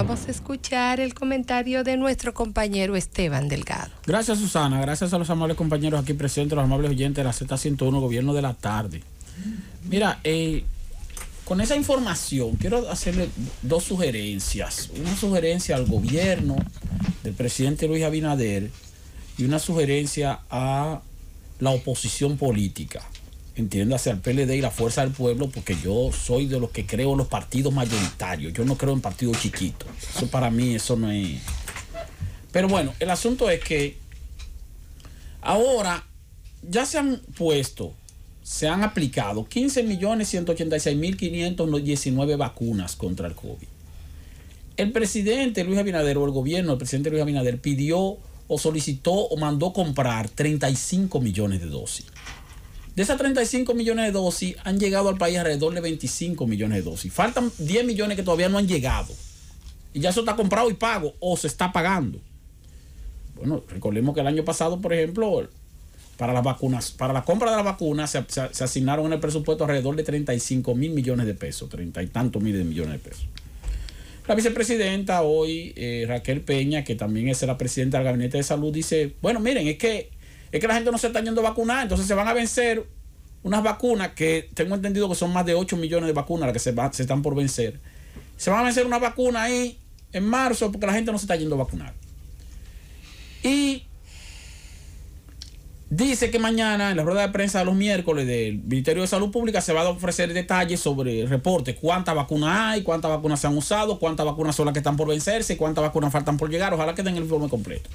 Vamos a escuchar el comentario de nuestro compañero Esteban Delgado. Gracias Susana, gracias a los amables compañeros aquí presentes, los amables oyentes de la Z101, Gobierno de la Tarde. Mira, eh, con esa información quiero hacerle dos sugerencias. Una sugerencia al gobierno del presidente Luis Abinader y una sugerencia a la oposición política entiéndase al PLD y la fuerza del pueblo, porque yo soy de los que creo en los partidos mayoritarios, yo no creo en partidos chiquitos. Eso para mí, eso no es... Pero bueno, el asunto es que ahora ya se han puesto, se han aplicado 15 millones 186 mil 519 vacunas contra el COVID. El presidente Luis Abinader o el gobierno, el presidente Luis Abinader pidió o solicitó o mandó comprar 35 millones de dosis. De esas 35 millones de dosis han llegado al país alrededor de 25 millones de dosis. Faltan 10 millones que todavía no han llegado. Y ya eso está comprado y pago o se está pagando. Bueno, recordemos que el año pasado, por ejemplo, para las vacunas, para la compra de las vacunas se, asignaron en el presupuesto alrededor de 35 mil millones de pesos, treinta y tantos mil de millones de pesos. La vicepresidenta hoy, eh, Raquel Peña, que también es la presidenta del Gabinete de Salud, dice, bueno, miren, es que es que la gente no se está yendo a vacunar, entonces se van a vencer unas vacunas que tengo entendido que son más de 8 millones de vacunas las que se, están por vencer. Se van a vencer una vacuna ahí en marzo porque la gente no se está yendo a vacunar. Y dice que mañana en la rueda de prensa de los miércoles del Ministerio de Salud Pública se va a ofrecer detalles sobre el reporte, cuántas vacunas hay, cuántas vacunas se han usado, cuántas vacunas son las que están por vencerse, cuántas vacunas faltan por llegar. Ojalá que den el informe completo.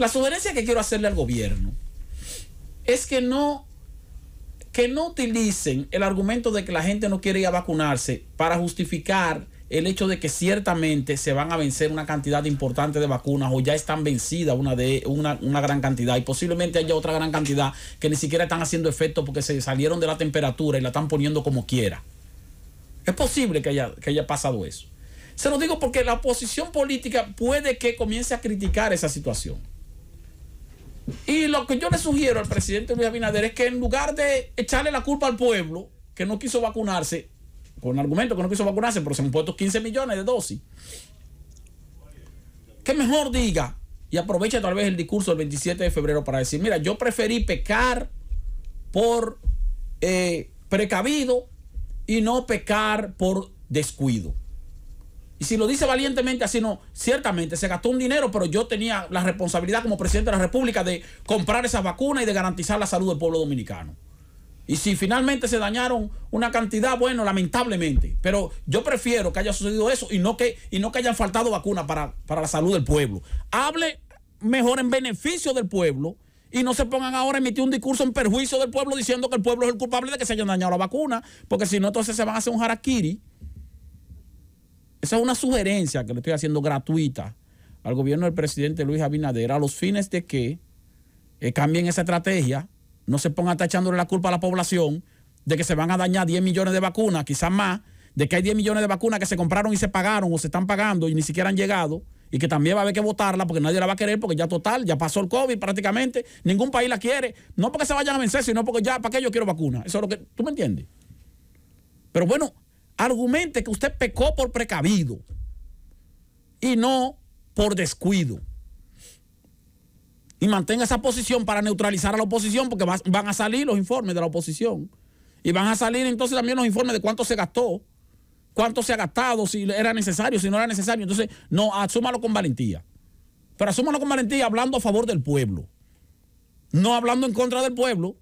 La sugerencia que quiero hacerle al gobierno es que no que no utilicen el argumento de que la gente no quiere ir a vacunarse para justificar el hecho de que ciertamente se van a vencer una cantidad importante de vacunas o ya están vencidas una, de, una, gran cantidad y posiblemente haya otra gran cantidad que ni siquiera están haciendo efecto porque se salieron de la temperatura y la están poniendo como quiera. Es posible que haya pasado eso. Se lo digo porque la oposición política puede que comience a criticar esa situación. Y lo que yo le sugiero al presidente Luis Abinader es que en lugar de echarle la culpa al pueblo que no quiso vacunarse, con argumento que no quiso vacunarse, pero se han puesto 15 millones de dosis, que mejor diga y aproveche tal vez el discurso del 27 de febrero para decir, mira, yo preferí pecar por eh, precavido y no pecar por descuido. Y si lo dice valientemente así, no, ciertamente se gastó un dinero, pero yo tenía la responsabilidad como presidente de la República de comprar esas vacunas y de garantizar la salud del pueblo dominicano. Y si finalmente se dañaron una cantidad, bueno, lamentablemente. Pero yo prefiero que haya sucedido eso y no que, y no que hayan faltado vacunas para, para la salud del pueblo. Hable mejor en beneficio del pueblo y no se pongan ahora a emitir un discurso en perjuicio del pueblo diciendo que el pueblo es el culpable de que se hayan dañado la vacuna, porque si no, entonces se van a hacer un harakiri. Esa es una sugerencia que le estoy haciendo gratuita al gobierno del presidente Luis Abinader a los fines de que eh, cambien esa estrategia, no se pongan tachándole la culpa a la población de que se van a dañar 10 millones de vacunas, quizás más, de que hay 10 millones de vacunas que se compraron y se pagaron o se están pagando y ni siquiera han llegado y que también va a haber que votarla porque nadie la va a querer porque ya total, ya pasó el COVID prácticamente, ningún país la quiere, no porque se vayan a vencer, sino porque ya, ¿para qué yo quiero vacuna? Eso es lo que, ¿tú me entiendes? Pero bueno, argumente que usted pecó por precavido y no por descuido. Y mantenga esa posición para neutralizar a la oposición, porque van a salir los informes de la oposición. Y van a salir entonces también los informes de cuánto se gastó, cuánto se ha gastado, si era necesario, si no era necesario. Entonces, no, asúmalo con valentía. Pero asúmalo con valentía hablando a favor del pueblo. No hablando en contra del pueblo,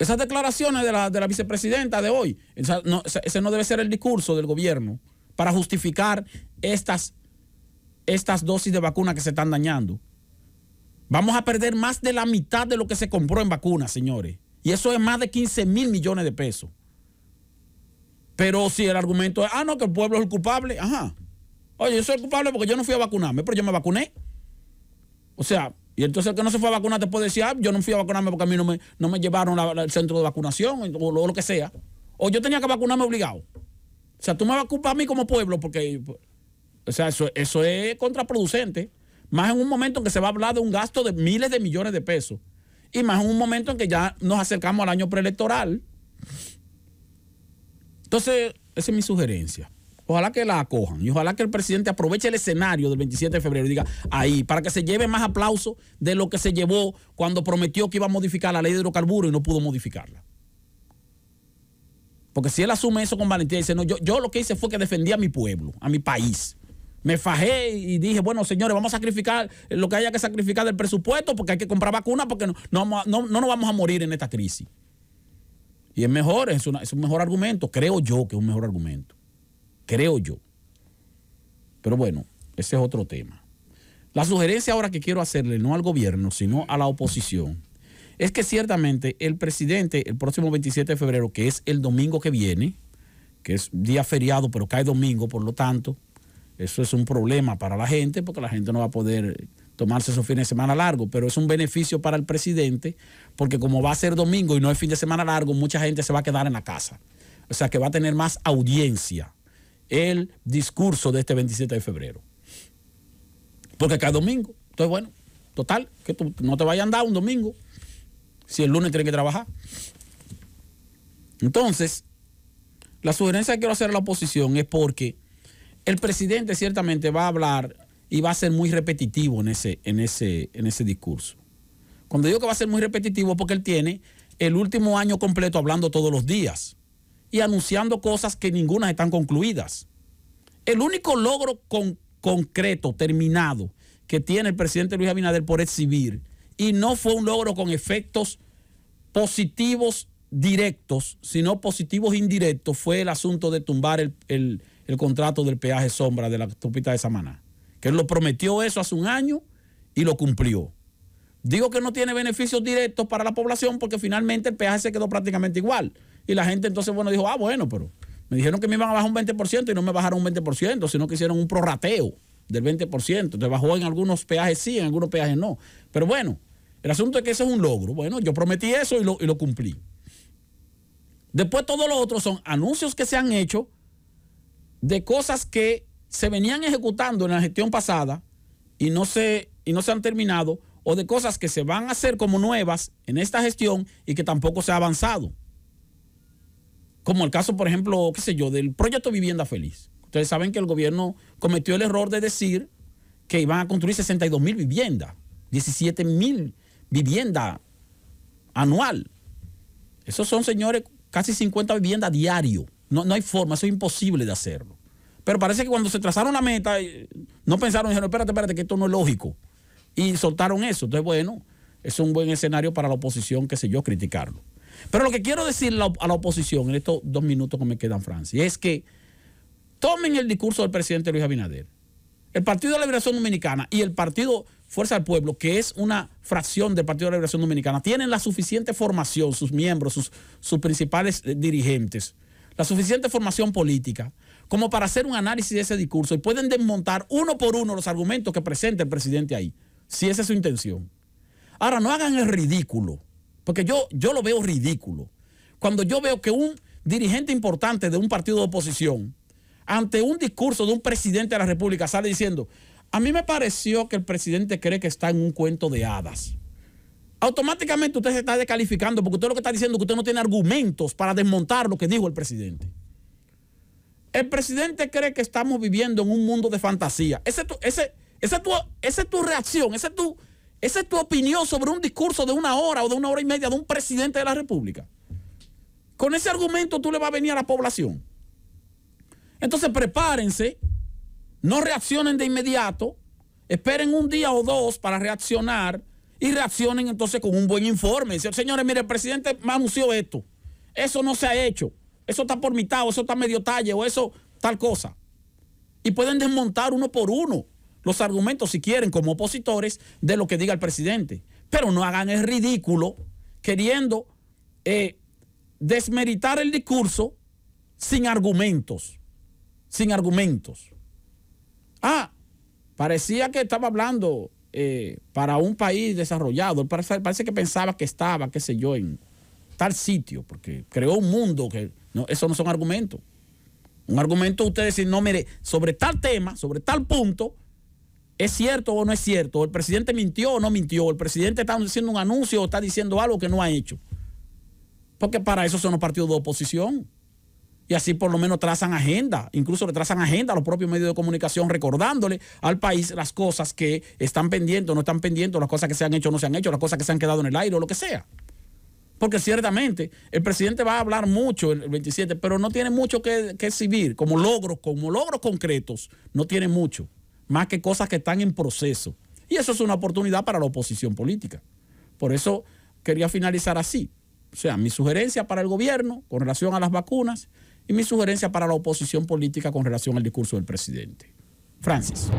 esas declaraciones de la, vicepresidenta de hoy, ese no debe ser el discurso del gobierno para justificar estas, dosis de vacuna que se están dañando. Vamos a perder más de la mitad de lo que se compró en vacunas, señores. Y eso es más de 15 mil millones de pesos. Pero si el argumento es, ah, no, que el pueblo es el culpable, ajá. Oye, yo soy el culpable porque yo no fui a vacunarme, pero yo me vacuné. O sea, y entonces el que no se fue a vacunar te puede decir, ah, yo no fui a vacunarme porque a mí no me, no me llevaron al centro de vacunación o lo, que sea. O yo tenía que vacunarme obligado. O sea, tú me vas a culpar a mí como pueblo porque, sea, eso, eso es contraproducente. Más en un momento en que se va a hablar de un gasto de miles de millones de pesos. Y más en un momento en que ya nos acercamos al año preelectoral. Entonces, esa es mi sugerencia ojalá que la acojan y ojalá que el presidente aproveche el escenario del 27 de febrero y diga ahí, para que se lleve más aplauso de lo que se llevó cuando prometió que iba a modificar la ley de hidrocarburos y no pudo modificarla. Porque si él asume eso con valentía y dice, no, yo, lo que hice fue que defendí a mi pueblo, a mi país. Me fajé y dije, bueno, señores, vamos a sacrificar lo que haya que sacrificar del presupuesto porque hay que comprar vacunas porque no, nos vamos a morir en esta crisis. Y es mejor, es, es un mejor argumento, creo yo que es un mejor argumento creo yo. Pero bueno, ese es otro tema. La sugerencia ahora que quiero hacerle, no al gobierno, sino a la oposición, es que ciertamente el presidente el próximo 27 de febrero, que es el domingo que viene, que es día feriado, pero cae domingo, por lo tanto, eso es un problema para la gente, porque la gente no va a poder tomarse su fin de semana largo, pero es un beneficio para el presidente, porque como va a ser domingo y no es fin de semana largo, mucha gente se va a quedar en la casa. O sea que va a tener más audiencia el discurso de este 27 de febrero. Porque cada domingo, entonces bueno, total, que no te vayan a andar un domingo, si el lunes tienes que trabajar. Entonces, la sugerencia que quiero hacer a la oposición es porque el presidente ciertamente va a hablar y va a ser muy repetitivo en ese, en ese, en ese discurso. Cuando digo que va a ser muy repetitivo es porque él tiene el último año completo hablando todos los días y anunciando cosas que ninguna están concluidas. El único logro concreto, terminado, que tiene el presidente Luis Abinader por exhibir, y no fue un logro con efectos positivos directos, sino positivos indirectos, fue el asunto de tumbar el, contrato del peaje sombra de la tupita de Samaná. Que él lo prometió eso hace un año y lo cumplió. Digo que no tiene beneficios directos para la población porque finalmente el peaje se quedó prácticamente igual. Y la gente entonces, bueno, dijo, ah, bueno, pero me dijeron que me iban a bajar un 20% y no me bajaron un 20%, sino que hicieron un prorrateo del 20%. Te bajó en algunos peajes sí, en algunos peajes no. Pero bueno, el asunto es que eso es un logro. Bueno, yo prometí eso y lo, cumplí. Después todo lo otro son anuncios que se han hecho de cosas que se venían ejecutando en la gestión pasada y no se, y no se han terminado, o de cosas que se van a hacer como nuevas en esta gestión y que tampoco se ha avanzado como el caso, por ejemplo, qué sé yo, del proyecto Vivienda Feliz. Ustedes saben que el gobierno cometió el error de decir que iban a construir 62 mil viviendas, 17 mil viviendas anual. Esos son, señores, casi 50 viviendas diario. No, no hay forma, eso es imposible de hacerlo. Pero parece que cuando se trazaron la meta, eh, no pensaron, dijeron, espérate, espérate, que esto no es lógico. Y soltaron eso. Entonces, bueno, es un buen escenario para la oposición, qué sé yo, criticarlo. Pero lo que quiero decir a la oposición en estos dos minutos que me quedan, Francia, es que tomen el discurso del presidente Luis Abinader. El Partido de la Liberación Dominicana y el Partido Fuerza del Pueblo, que es una fracción del Partido de la Liberación Dominicana, tienen la suficiente formación, sus miembros, sus principales eh, dirigentes, la suficiente formación política, como para hacer un análisis de ese discurso y pueden desmontar uno por uno los argumentos que presenta el presidente ahí, si esa es su intención. Ahora, no hagan el ridículo porque yo, yo lo veo ridículo. Cuando yo veo que un dirigente importante de un partido de oposición, ante un discurso de un presidente de la República, sale diciendo, a mí me pareció que el presidente cree que está en un cuento de hadas. Automáticamente usted se está descalificando porque usted lo que está diciendo es que usted no tiene argumentos para desmontar lo que dijo el presidente. El presidente cree que estamos viviendo en un mundo de fantasía. ese, tu, esa es tu reacción, esa es tu ¿Esa es tu opinión sobre un discurso de una hora o de una hora y media de un presidente de la República? Con ese argumento tú le vas a venir a la población. Entonces prepárense, no reaccionen de inmediato, esperen un día o dos para reaccionar y reaccionen entonces con un buen informe. Dicen, señores, mire, el presidente anunció esto. Eso no se ha hecho. Eso está por mitad o eso está medio talle o eso tal cosa. Y pueden desmontar uno por uno los argumentos, si quieren, como opositores de lo que diga el presidente. Pero no hagan el ridículo queriendo eh, desmeritar el discurso sin argumentos. Sin argumentos. Ah, parecía que estaba hablando eh, para un país desarrollado. Parece, que pensaba que estaba, qué sé yo, en tal sitio, porque creó un mundo que no, eso no son argumentos. Un argumento ustedes decir, no, mire, sobre tal tema, sobre tal punto, ¿Es cierto o no es cierto? ¿El presidente mintió o no mintió? ¿El presidente está haciendo un anuncio o está diciendo algo que no ha hecho? Porque para eso son los partidos de oposición. Y así por lo menos trazan agenda, incluso le trazan agenda a los propios medios de comunicación recordándole al país las cosas que están pendientes o no están pendientes, las cosas que se han hecho o no se han hecho, las cosas que se han quedado en el aire o lo que sea. Porque ciertamente el presidente va a hablar mucho el 27, pero no tiene mucho que, que exhibir como logros, como logros concretos, no tiene mucho más que cosas que están en proceso. Y eso es una oportunidad para la oposición política. Por eso quería finalizar así. O sea, mi sugerencia para el gobierno con relación a las vacunas y mi sugerencia para la oposición política con relación al discurso del presidente. Francis.